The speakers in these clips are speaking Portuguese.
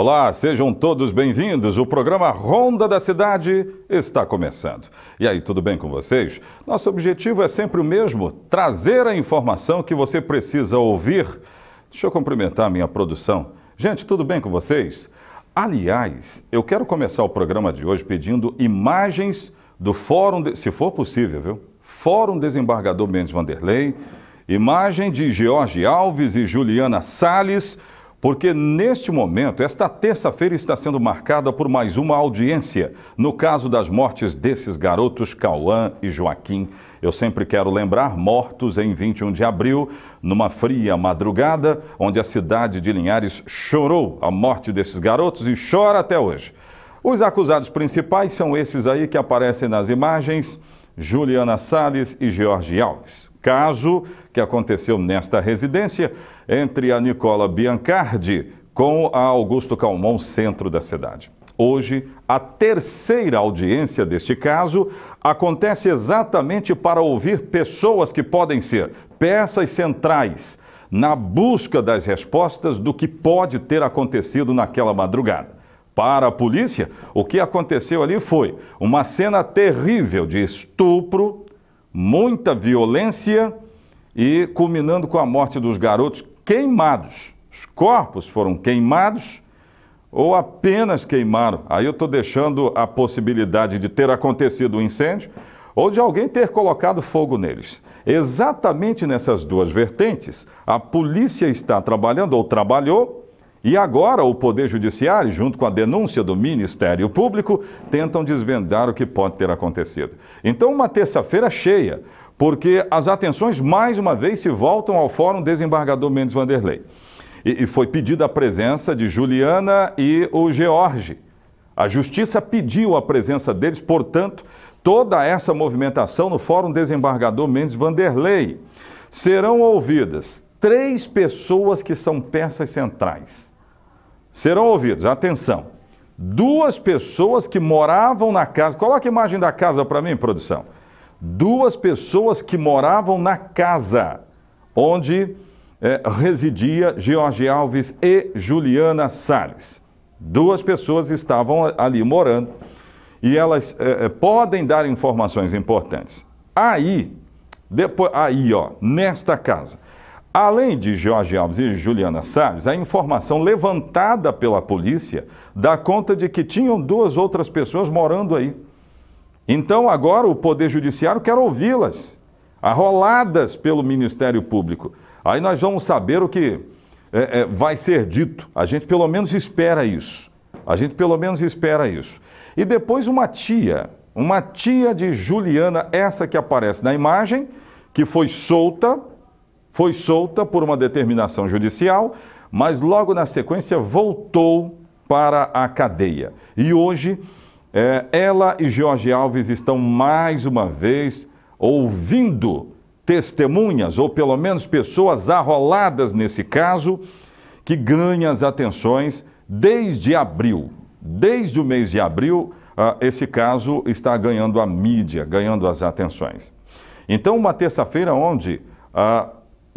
Olá, sejam todos bem-vindos. O programa Ronda da Cidade está começando. E aí, tudo bem com vocês? Nosso objetivo é sempre o mesmo: trazer a informação que você precisa ouvir. Deixa eu cumprimentar a minha produção. Gente, tudo bem com vocês? Aliás, eu quero começar o programa de hoje pedindo imagens do Fórum, de... se for possível, viu? Fórum Desembargador Mendes Vanderlei, imagem de George Alves e Juliana Salles porque neste momento, esta terça-feira está sendo marcada por mais uma audiência no caso das mortes desses garotos, Cauã e Joaquim. Eu sempre quero lembrar, mortos em 21 de abril, numa fria madrugada, onde a cidade de Linhares chorou a morte desses garotos e chora até hoje. Os acusados principais são esses aí que aparecem nas imagens, Juliana Salles e Jorge Alves. Caso que aconteceu nesta residência, entre a Nicola Biancardi com a Augusto Calmon, centro da cidade. Hoje, a terceira audiência deste caso acontece exatamente para ouvir pessoas que podem ser peças centrais na busca das respostas do que pode ter acontecido naquela madrugada. Para a polícia, o que aconteceu ali foi uma cena terrível de estupro muita violência e culminando com a morte dos garotos queimados. Os corpos foram queimados ou apenas queimaram. Aí eu estou deixando a possibilidade de ter acontecido o um incêndio ou de alguém ter colocado fogo neles. Exatamente nessas duas vertentes, a polícia está trabalhando ou trabalhou e agora o Poder Judiciário, junto com a denúncia do Ministério Público, tentam desvendar o que pode ter acontecido. Então, uma terça-feira cheia, porque as atenções mais uma vez se voltam ao Fórum Desembargador Mendes Vanderlei. E, e foi pedida a presença de Juliana e o George. A Justiça pediu a presença deles, portanto, toda essa movimentação no Fórum Desembargador Mendes Vanderlei. Serão ouvidas três pessoas que são peças centrais. Serão ouvidos, atenção, duas pessoas que moravam na casa. Coloca a imagem da casa para mim, produção. Duas pessoas que moravam na casa onde é, residia George Alves e Juliana Salles. Duas pessoas estavam ali morando e elas é, é, podem dar informações importantes. Aí, depois, aí ó, nesta casa, Além de Jorge Alves e Juliana Salles, a informação levantada pela polícia dá conta de que tinham duas outras pessoas morando aí. Então agora o Poder Judiciário quer ouvi-las, arroladas pelo Ministério Público. Aí nós vamos saber o que é, é, vai ser dito. A gente pelo menos espera isso. A gente pelo menos espera isso. E depois uma tia, uma tia de Juliana, essa que aparece na imagem, que foi solta foi solta por uma determinação judicial, mas logo na sequência voltou para a cadeia. E hoje, é, ela e Jorge Alves estão mais uma vez ouvindo testemunhas, ou pelo menos pessoas arroladas nesse caso, que ganham as atenções desde abril. Desde o mês de abril, uh, esse caso está ganhando a mídia, ganhando as atenções. Então, uma terça-feira onde uh,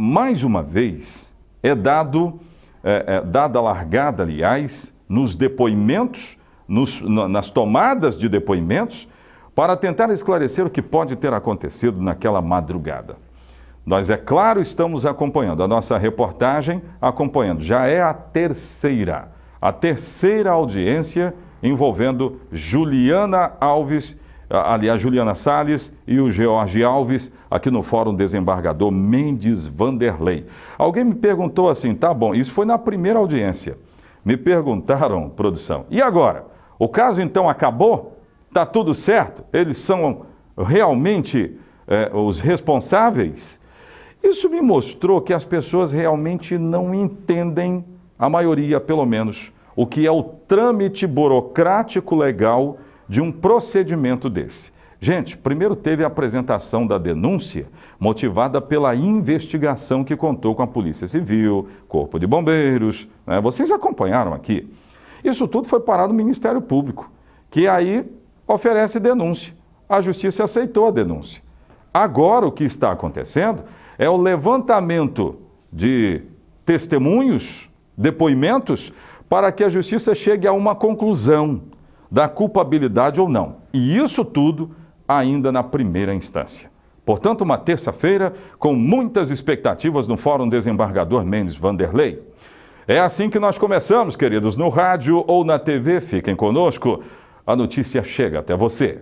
mais uma vez, é dado, é, é, dada a largada, aliás, nos depoimentos, nos, nas tomadas de depoimentos, para tentar esclarecer o que pode ter acontecido naquela madrugada. Nós, é claro, estamos acompanhando a nossa reportagem, acompanhando. Já é a terceira, a terceira audiência envolvendo Juliana Alves aliás, Juliana Salles e o George Alves, aqui no Fórum Desembargador Mendes Vanderlei. Alguém me perguntou assim, tá bom, isso foi na primeira audiência. Me perguntaram, produção, e agora? O caso então acabou? Tá tudo certo? Eles são realmente é, os responsáveis? Isso me mostrou que as pessoas realmente não entendem, a maioria pelo menos, o que é o trâmite burocrático legal de um procedimento desse? Gente, primeiro teve a apresentação da denúncia, motivada pela investigação que contou com a Polícia Civil, Corpo de Bombeiros, né? vocês acompanharam aqui. Isso tudo foi parado no Ministério Público, que aí oferece denúncia. A Justiça aceitou a denúncia. Agora o que está acontecendo é o levantamento de testemunhos, depoimentos, para que a Justiça chegue a uma conclusão da culpabilidade ou não. E isso tudo ainda na primeira instância. Portanto, uma terça-feira com muitas expectativas no Fórum Desembargador Mendes Vanderlei. É assim que nós começamos, queridos, no rádio ou na TV. Fiquem conosco. A notícia chega até você.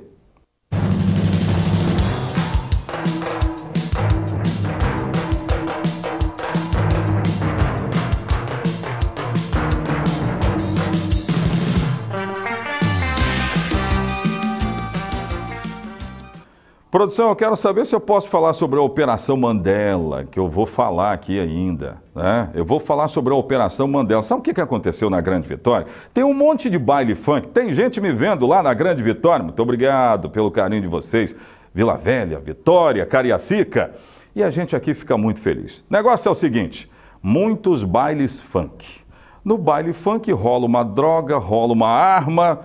Produção, eu quero saber se eu posso falar sobre a Operação Mandela, que eu vou falar aqui ainda. Né? Eu vou falar sobre a Operação Mandela. Sabe o que aconteceu na Grande Vitória? Tem um monte de baile funk, tem gente me vendo lá na Grande Vitória. Muito obrigado pelo carinho de vocês. Vila Velha, Vitória, Cariacica. E a gente aqui fica muito feliz. O negócio é o seguinte: muitos bailes funk. No baile funk rola uma droga, rola uma arma,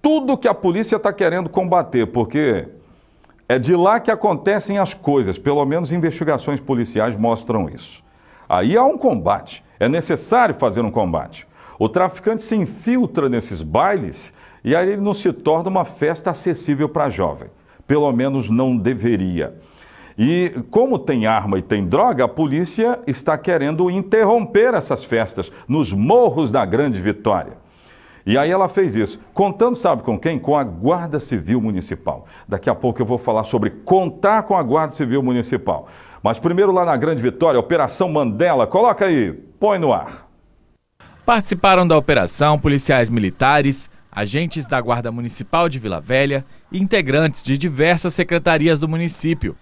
tudo que a polícia está querendo combater, porque é de lá que acontecem as coisas, pelo menos investigações policiais mostram isso. Aí há um combate, é necessário fazer um combate. O traficante se infiltra nesses bailes e aí ele não se torna uma festa acessível para jovem. Pelo menos não deveria. E como tem arma e tem droga, a polícia está querendo interromper essas festas nos morros da Grande Vitória. E aí ela fez isso, contando, sabe com quem? Com a Guarda Civil Municipal. Daqui a pouco eu vou falar sobre contar com a Guarda Civil Municipal. Mas primeiro lá na Grande Vitória, Operação Mandela. Coloca aí, põe no ar. Participaram da operação policiais militares, agentes da Guarda Municipal de Vila Velha e integrantes de diversas secretarias do município.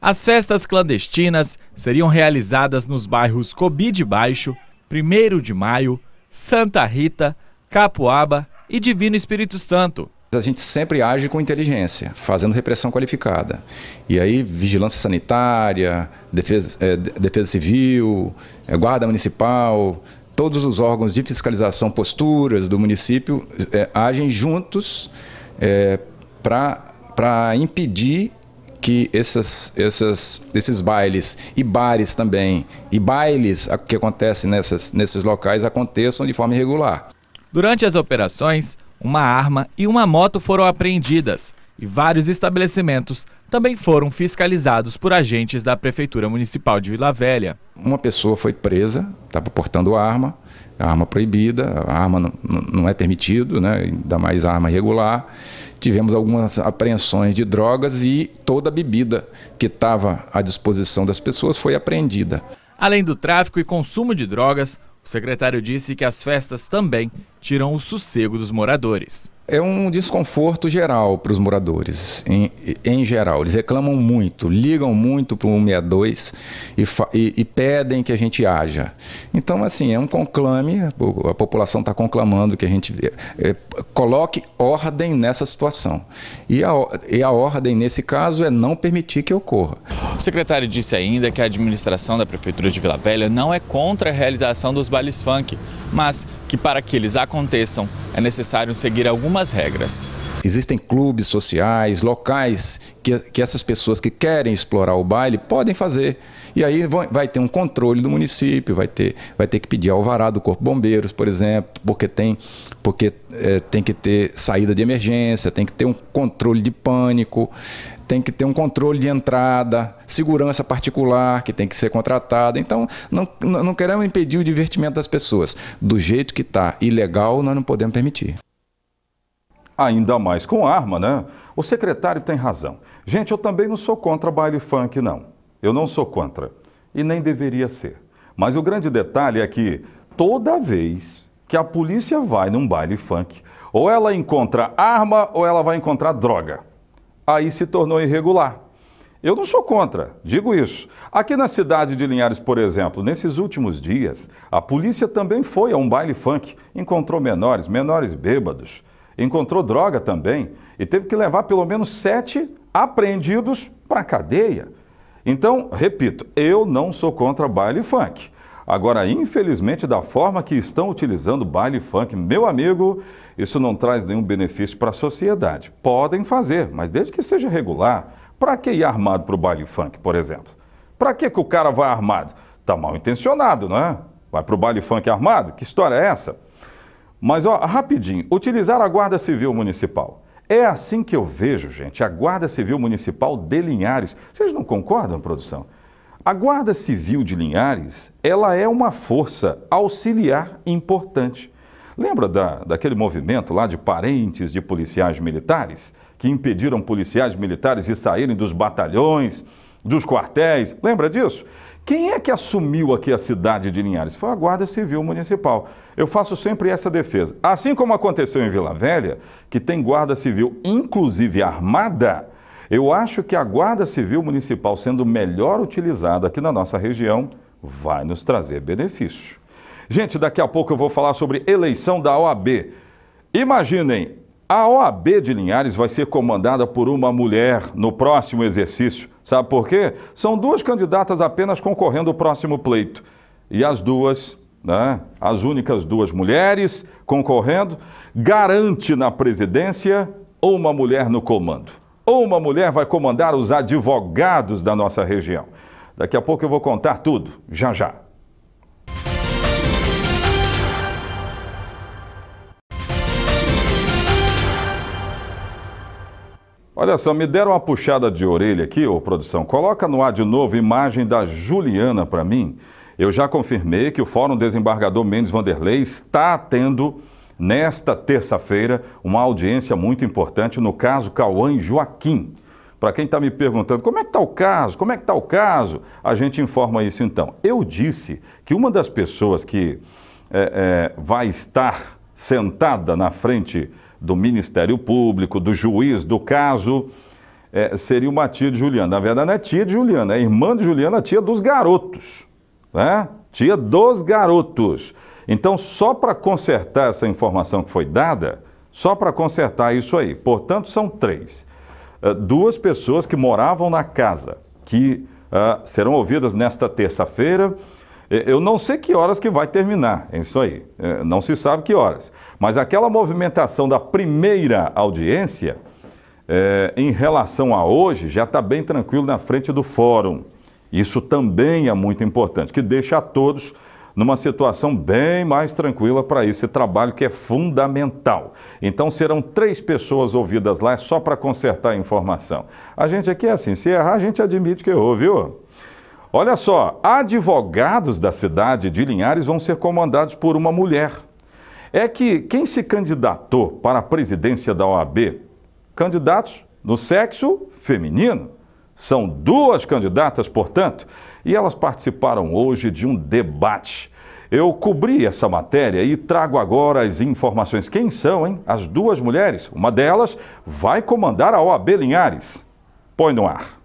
As festas clandestinas seriam realizadas nos bairros Cobi de Baixo, 1 de Maio, Santa Rita, Capuaba e Divino Espírito Santo. A gente sempre age com inteligência, fazendo repressão qualificada. E aí, vigilância sanitária, defesa, é, defesa civil, é, guarda municipal, todos os órgãos de fiscalização, posturas do município é, agem juntos é, para impedir que essas, essas, esses bailes e bares também, e bailes que acontecem nessas, nesses locais aconteçam de forma irregular. Durante as operações, uma arma e uma moto foram apreendidas e vários estabelecimentos também foram fiscalizados por agentes da Prefeitura Municipal de Vila Velha. Uma pessoa foi presa, estava portando arma, arma proibida, arma não, é permitido, né? ainda mais arma irregular. Tivemos algumas apreensões de drogas e toda a bebida que estava à disposição das pessoas foi apreendida. Além do tráfico e consumo de drogas, o secretário disse que as festas também tiram o sossego dos moradores. É um desconforto geral para os moradores, em, em, geral. Eles reclamam muito, ligam muito para o 162 e, e, e, pedem que a gente haja. Então, assim, é um conclame, a população está conclamando que a gente é, é, coloque ordem nessa situação. E a, e a ordem, nesse caso, é não permitir que ocorra. O secretário disse ainda que a administração da Prefeitura de Vila Velha não é contra a realização dos bailes funk, mas que para que eles aconteçam é necessário seguir algumas regras. Existem clubes sociais, locais que, que essas pessoas que querem explorar o baile podem fazer. E aí vai ter um controle do município, vai ter, vai ter que pedir alvará do Corpo Bombeiros, por exemplo, porque tem, porque é, tem que ter saída de emergência, tem que ter um controle de pânico, tem que ter um controle de entrada, segurança particular que tem que ser contratada. Então, não, não queremos impedir o divertimento das pessoas. Do jeito que está ilegal, nós não podemos permitir. Ainda mais com arma, né? O secretário tem razão. Gente, eu também não sou contra baile funk, não. Eu não sou contra e nem deveria ser. Mas o grande detalhe é que toda vez que a polícia vai num baile funk, ou ela encontra arma ou ela vai encontrar droga. Aí se tornou irregular. Eu não sou contra, digo isso. Aqui na cidade de Linhares, por exemplo, nesses últimos dias, a polícia também foi a um baile funk, encontrou menores, menores bêbados, encontrou droga também e teve que levar pelo menos sete apreendidos para a cadeia. Então, repito, eu não sou contra baile funk. Agora, infelizmente, da forma que estão utilizando baile funk, meu amigo, isso não traz nenhum benefício para a sociedade. Podem fazer, mas desde que seja regular. Para que ir armado para o baile funk, por exemplo? Para que, que o cara vai armado? Está mal intencionado, não é? Vai para o baile funk armado? Que história é essa? Mas, ó, rapidinho, utilizar a Guarda Civil Municipal. É assim que eu vejo, gente, a Guarda Civil Municipal de Linhares. Vocês não concordam, produção? A Guarda Civil de Linhares, ela é uma força auxiliar importante. Lembra da, daquele movimento lá de parentes de policiais militares, que impediram policiais militares de saírem dos batalhões, dos quartéis? Lembra disso? Quem é que assumiu aqui a cidade de Linhares? Foi a Guarda Civil Municipal. Eu faço sempre essa defesa. Assim como aconteceu em Vila Velha, que tem Guarda Civil, inclusive armada, eu acho que a Guarda Civil Municipal, sendo melhor utilizada aqui na nossa região, vai nos trazer benefício. Gente, daqui a pouco eu vou falar sobre eleição da OAB. Imaginem, a OAB de Linhares vai ser comandada por uma mulher no próximo exercício. Sabe por quê? São duas candidatas apenas concorrendo ao próximo pleito. E as duas, né, as únicas duas mulheres concorrendo, garante na presidência ou uma mulher no comando. Ou uma mulher vai comandar os advogados da nossa região. Daqui a pouco eu vou contar tudo, já já. Olha só, me deram uma puxada de orelha aqui, ô produção. Coloca no ar de novo imagem da Juliana para mim. Eu já confirmei que o Fórum Desembargador Mendes Vanderlei está tendo, nesta terça-feira, uma audiência muito importante no caso Cauã e Joaquim. Para quem está me perguntando como é que está o caso, como é que está o caso, a gente informa isso então. Eu disse que uma das pessoas que é, é, vai estar sentada na frente do Ministério Público, do juiz do caso, é, seria uma tia de Juliana. Na verdade, não é tia de Juliana, é irmã de Juliana, tia dos garotos. Né? Tia dos garotos. Então, só para consertar essa informação que foi dada, só para consertar isso aí. Portanto, são três. É, duas pessoas que moravam na casa, que uh, serão ouvidas nesta terça-feira. Eu não sei que horas que vai terminar, é isso aí. É, não se sabe que horas. Mas aquela movimentação da primeira audiência, é, em relação a hoje, já está bem tranquilo na frente do fórum. Isso também é muito importante, que deixa a todos numa situação bem mais tranquila para esse trabalho que é fundamental. Então serão três pessoas ouvidas lá só para consertar a informação. A gente aqui é assim, se errar, a gente admite que errou, viu? Olha só, advogados da cidade de Linhares vão ser comandados por uma mulher. É que quem se candidatou para a presidência da OAB, candidatos no sexo feminino. São duas candidatas, portanto, e elas participaram hoje de um debate. Eu cobri essa matéria e trago agora as informações. Quem são, hein? As duas mulheres. Uma delas vai comandar a OAB Linhares. Põe no ar.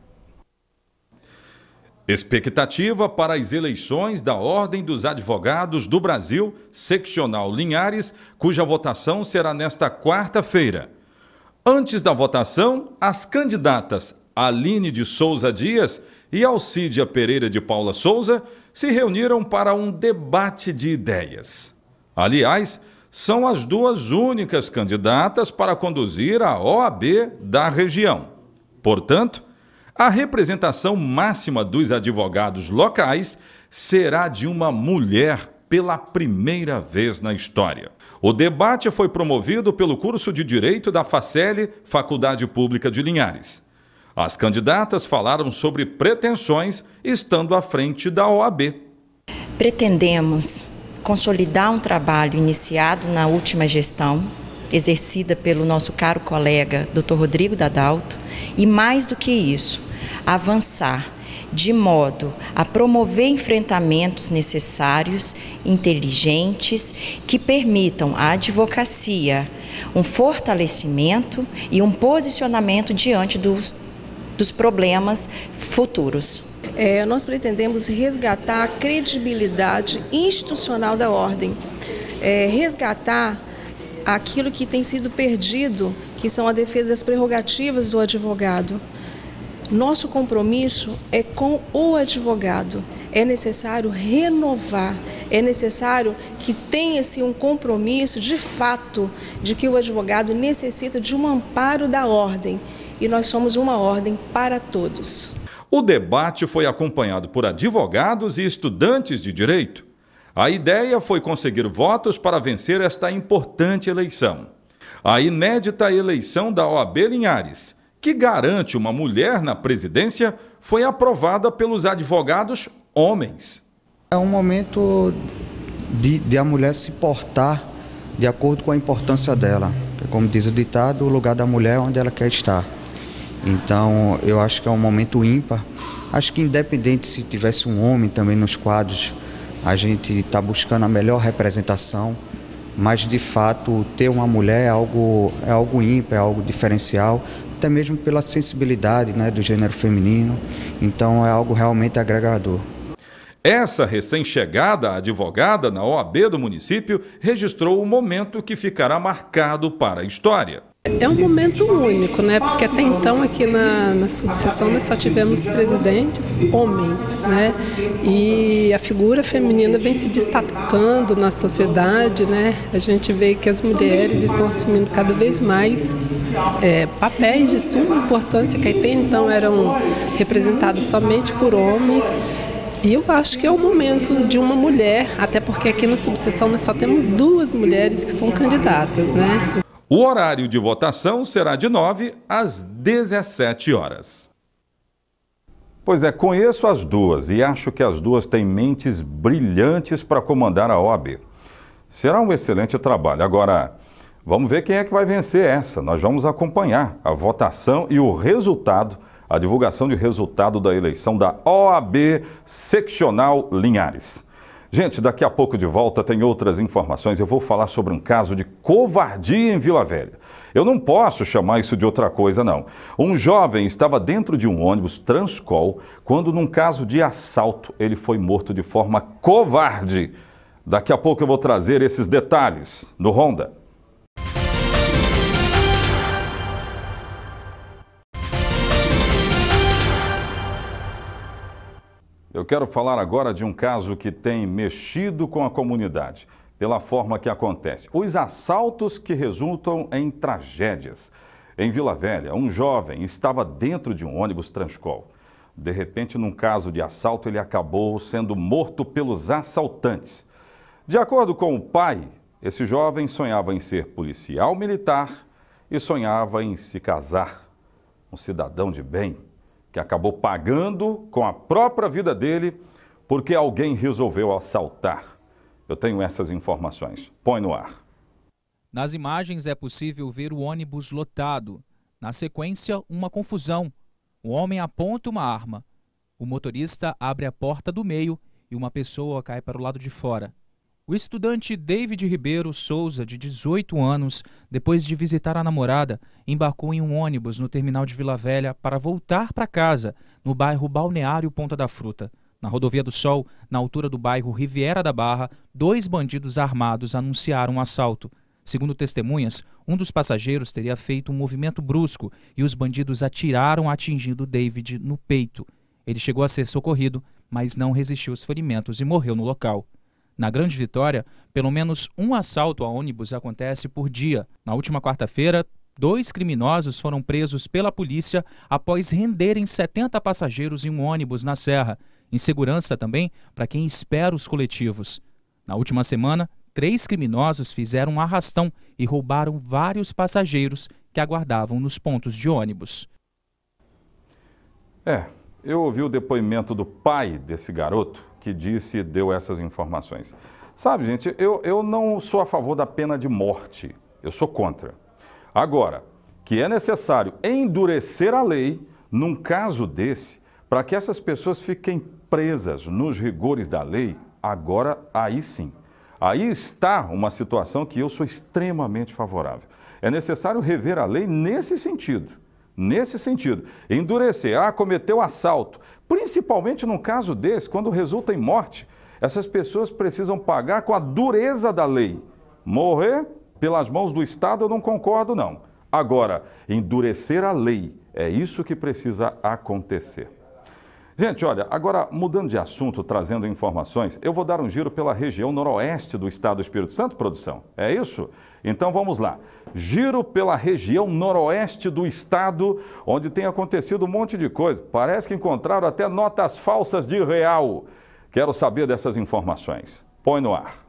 Expectativa para as eleições da Ordem dos Advogados do Brasil, seccional Linhares, cuja votação será nesta quarta-feira. Antes da votação, as candidatas Aline de Souza Dias e Alcídia Pereira de Paula Souza se reuniram para um debate de ideias. Aliás, são as duas únicas candidatas para conduzir a OAB da região. Portanto, a representação máxima dos advogados locais será de uma mulher pela primeira vez na história. O debate foi promovido pelo curso de Direito da Facele, Faculdade Pública de Linhares. As candidatas falaram sobre pretensões estando à frente da OAB. Pretendemos consolidar um trabalho iniciado na última gestão, exercida pelo nosso caro colega Dr. Rodrigo Dadalto, e mais do que isso, avançar de modo a promover enfrentamentos necessários, inteligentes, que permitam à advocacia um fortalecimento e um posicionamento diante dos, dos problemas futuros. É, nós pretendemos resgatar a credibilidade institucional da ordem, é, resgatar aquilo que tem sido perdido, que são a defesa das prerrogativas do advogado. Nosso compromisso é com o advogado. É necessário renovar, é necessário que tenha-se assim, um compromisso de fato de que o advogado necessita de um amparo da ordem. E nós somos uma ordem para todos. O debate foi acompanhado por advogados e estudantes de direito. A ideia foi conseguir votos para vencer esta importante eleição. A inédita eleição da OAB Linhares que garante uma mulher na presidência foi aprovada pelos advogados homens. É um momento de, de, a mulher se portar de acordo com a importância dela. É como diz o ditado, o lugar da mulher é onde ela quer estar. Então, eu acho que é um momento ímpar. Acho que independente se tivesse um homem também nos quadros, a gente está buscando a melhor representação, mas de fato ter uma mulher é algo, é algo ímpar, é algo diferencial, até mesmo pela sensibilidade né, do gênero feminino. Então é algo realmente agregador. Essa recém-chegada advogada na OAB do município registrou o um momento que ficará marcado para a história. É um momento único, né? Porque até então aqui na, na subseção nós só tivemos presidentes homens, né? E a figura feminina vem se destacando na sociedade, né? A gente vê que as mulheres estão assumindo cada vez mais é, papéis de suma importância que até então eram representados somente por homens. E eu acho que é o momento de uma mulher, até porque aqui na subseção nós só temos duas mulheres que são candidatas, né? O horário de votação será de 9 às 17 horas. Pois é, conheço as duas e acho que as duas têm mentes brilhantes para comandar a OAB. Será um excelente trabalho. Agora, Vamos ver quem é que vai vencer essa. Nós vamos acompanhar a votação e o resultado, a divulgação de resultado da eleição da OAB Seccional Linhares. Gente, daqui a pouco de volta tem outras informações. Eu vou falar sobre um caso de covardia em Vila Velha. Eu não posso chamar isso de outra coisa, não. Um jovem estava dentro de um ônibus Transcol quando, num caso de assalto, ele foi morto de forma covarde. Daqui a pouco eu vou trazer esses detalhes no Honda. Eu quero falar agora de um caso que tem mexido com a comunidade, pela forma que acontece. Os assaltos que resultam em tragédias. Em Vila Velha, um jovem estava dentro de um ônibus Transcol. De repente, num caso de assalto, ele acabou sendo morto pelos assaltantes. De acordo com o pai, esse jovem sonhava em ser policial militar e sonhava em se casar. Um cidadão de bem que acabou pagando com a própria vida dele porque alguém resolveu assaltar. Eu tenho essas informações. Põe no ar. Nas imagens é possível ver o ônibus lotado. Na sequência, uma confusão. O homem aponta uma arma. O motorista abre a porta do meio e uma pessoa cai para o lado de fora. O estudante David Ribeiro Souza, de 18 anos, depois de visitar a namorada, embarcou em um ônibus no terminal de Vila Velha para voltar para casa, no bairro Balneário Ponta da Fruta. Na rodovia do Sol, na altura do bairro Riviera da Barra, dois bandidos armados anunciaram um assalto. Segundo testemunhas, um dos passageiros teria feito um movimento brusco e os bandidos atiraram atingindo David no peito. Ele chegou a ser socorrido, mas não resistiu aos ferimentos e morreu no local. Na Grande Vitória, pelo menos um assalto a ônibus acontece por dia. Na última quarta-feira, dois criminosos foram presos pela polícia após renderem 70 passageiros em um ônibus na Serra. Insegurança também para quem espera os coletivos. Na última semana, três criminosos fizeram um arrastão e roubaram vários passageiros que aguardavam nos pontos de ônibus. É, eu ouvi o depoimento do pai desse garoto que disse e deu essas informações. Sabe, gente, eu, eu não sou a favor da pena de morte, eu sou contra. Agora, que é necessário endurecer a lei num caso desse, para que essas pessoas fiquem presas nos rigores da lei, agora aí sim. Aí está uma situação que eu sou extremamente favorável. É necessário rever a lei nesse sentido nesse sentido. Endurecer, ah, cometeu assalto. Principalmente num caso desse, quando resulta em morte. Essas pessoas precisam pagar com a dureza da lei. Morrer pelas mãos do Estado, eu não concordo, não. Agora, endurecer a lei, é isso que precisa acontecer. Gente, olha, agora mudando de assunto, trazendo informações, eu vou dar um giro pela região noroeste do estado do Espírito Santo, produção. É isso? Então vamos lá. Giro pela região noroeste do estado, onde tem acontecido um monte de coisa. Parece que encontraram até notas falsas de real. Quero saber dessas informações. Põe no ar.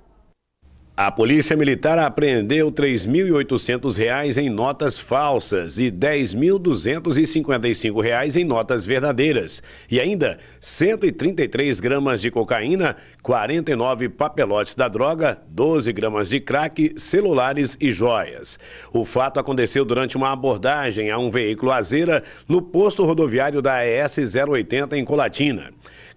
A Polícia Militar apreendeu R$ 3.800 em notas falsas e R$ 10.255 em notas verdadeiras. E ainda 133 gramas de cocaína, 49 papelotes da droga, 12 gramas de crack, celulares e joias. O fato aconteceu durante uma abordagem a um veículo azeira no posto rodoviário da ES 080 em Colatina.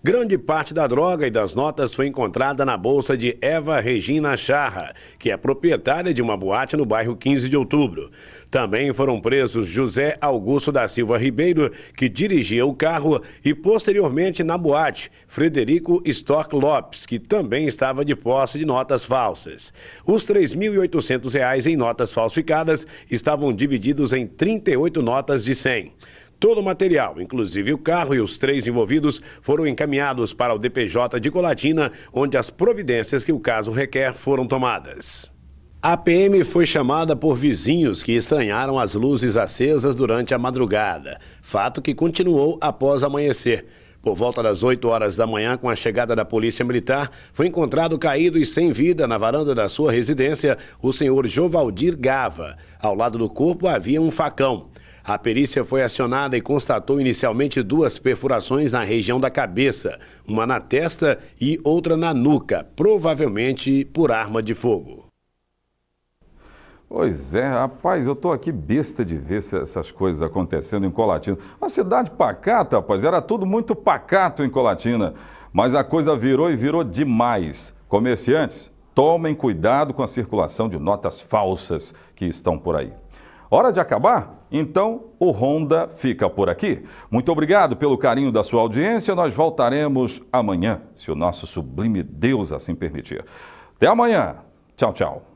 Grande parte da droga e das notas foi encontrada na bolsa de Eva Regina Charra, que é proprietária de uma boate no bairro 15 de Outubro. Também foram presos José Augusto da Silva Ribeiro, que dirigia o carro, e posteriormente na boate, Frederico Stock Lopes, que também estava de posse de notas falsas. Os R$ 3.800 em notas falsificadas estavam divididos em 38 notas de 100. Todo o material, inclusive o carro e os três envolvidos, foram encaminhados para o DPJ de Colatina, onde as providências que o caso requer foram tomadas. A PM foi chamada por vizinhos que estranharam as luzes acesas durante a madrugada, fato que continuou após amanhecer. Por volta das 8 horas da manhã, com a chegada da Polícia Militar, foi encontrado caído e sem vida na varanda da sua residência o senhor Jovaldir Gava. Ao lado do corpo havia um facão. A perícia foi acionada e constatou inicialmente duas perfurações na região da cabeça, uma na testa e outra na nuca, provavelmente por arma de fogo. Pois é, rapaz, eu tô aqui besta de ver essas coisas acontecendo em Colatina. Uma cidade pacata, rapaz, era tudo muito pacato em Colatina. Mas a coisa virou e virou demais. Comerciantes, tomem cuidado com a circulação de notas falsas que estão por aí. Hora de acabar? Então, o Ronda fica por aqui. Muito obrigado pelo carinho da sua audiência. Nós voltaremos amanhã, se o nosso sublime Deus assim permitir. Até amanhã. Tchau, tchau.